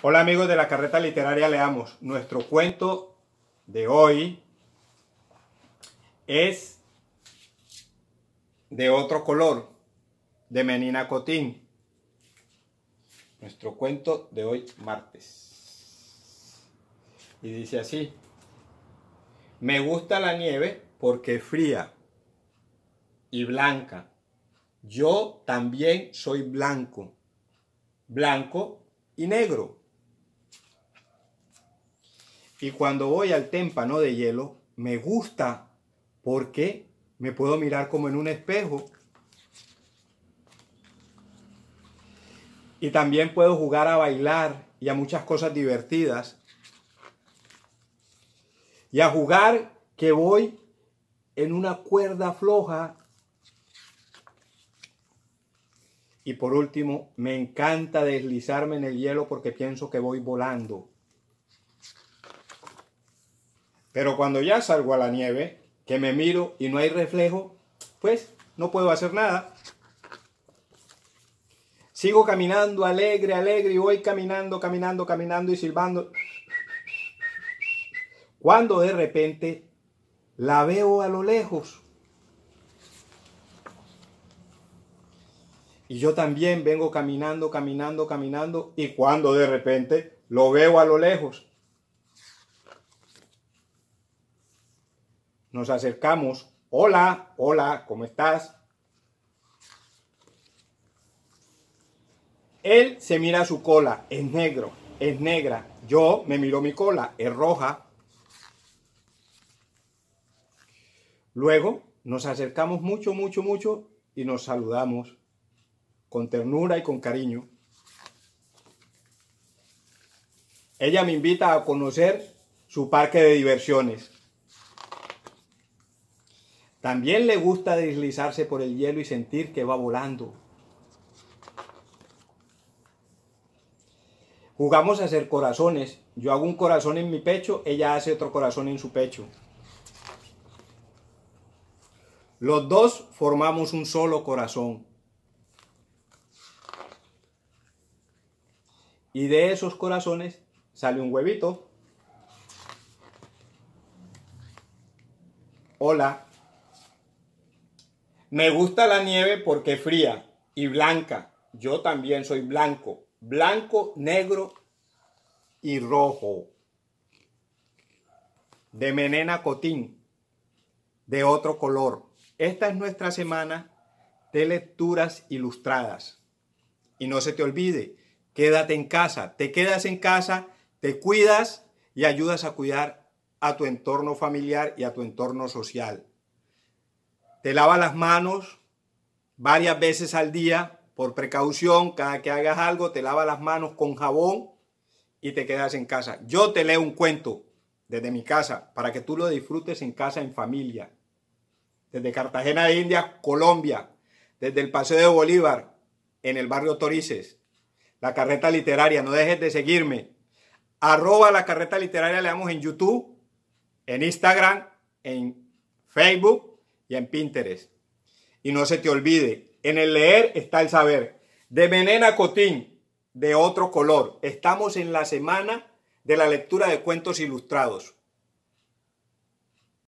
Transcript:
Hola amigos de la carreta literaria Leamos. Nuestro cuento de hoy es de otro color, de Menina Cotín. Nuestro cuento de hoy martes. Y dice así. Me gusta la nieve porque es fría y blanca. Yo también soy blanco. Blanco y negro y cuando voy al témpano de hielo, me gusta porque me puedo mirar como en un espejo. Y también puedo jugar a bailar y a muchas cosas divertidas. Y a jugar que voy en una cuerda floja. Y por último, me encanta deslizarme en el hielo porque pienso que voy volando. Pero cuando ya salgo a la nieve, que me miro y no hay reflejo, pues no puedo hacer nada. Sigo caminando alegre, alegre y voy caminando, caminando, caminando y silbando. Cuando de repente la veo a lo lejos. Y yo también vengo caminando, caminando, caminando y cuando de repente lo veo a lo lejos. Nos acercamos. Hola, hola, ¿cómo estás? Él se mira su cola, es negro, es negra. Yo me miro mi cola, es roja. Luego nos acercamos mucho, mucho, mucho y nos saludamos con ternura y con cariño. Ella me invita a conocer su parque de diversiones. También le gusta deslizarse por el hielo y sentir que va volando. Jugamos a hacer corazones. Yo hago un corazón en mi pecho, ella hace otro corazón en su pecho. Los dos formamos un solo corazón. Y de esos corazones sale un huevito. Hola. Me gusta la nieve porque fría y blanca. Yo también soy blanco. Blanco, negro y rojo. De Menena Cotín, de otro color. Esta es nuestra semana de lecturas ilustradas. Y no se te olvide, quédate en casa. Te quedas en casa, te cuidas y ayudas a cuidar a tu entorno familiar y a tu entorno social. Te lava las manos varias veces al día por precaución. Cada que hagas algo, te lava las manos con jabón y te quedas en casa. Yo te leo un cuento desde mi casa para que tú lo disfrutes en casa, en familia. Desde Cartagena de Indias, Colombia. Desde el Paseo de Bolívar, en el barrio Torices. La carreta literaria, no dejes de seguirme. Arroba la carreta literaria, le damos en YouTube, en Instagram, en Facebook y en Pinterest. Y no se te olvide, en el leer está el saber. De Menena Cotín, de otro color. Estamos en la semana de la lectura de cuentos ilustrados.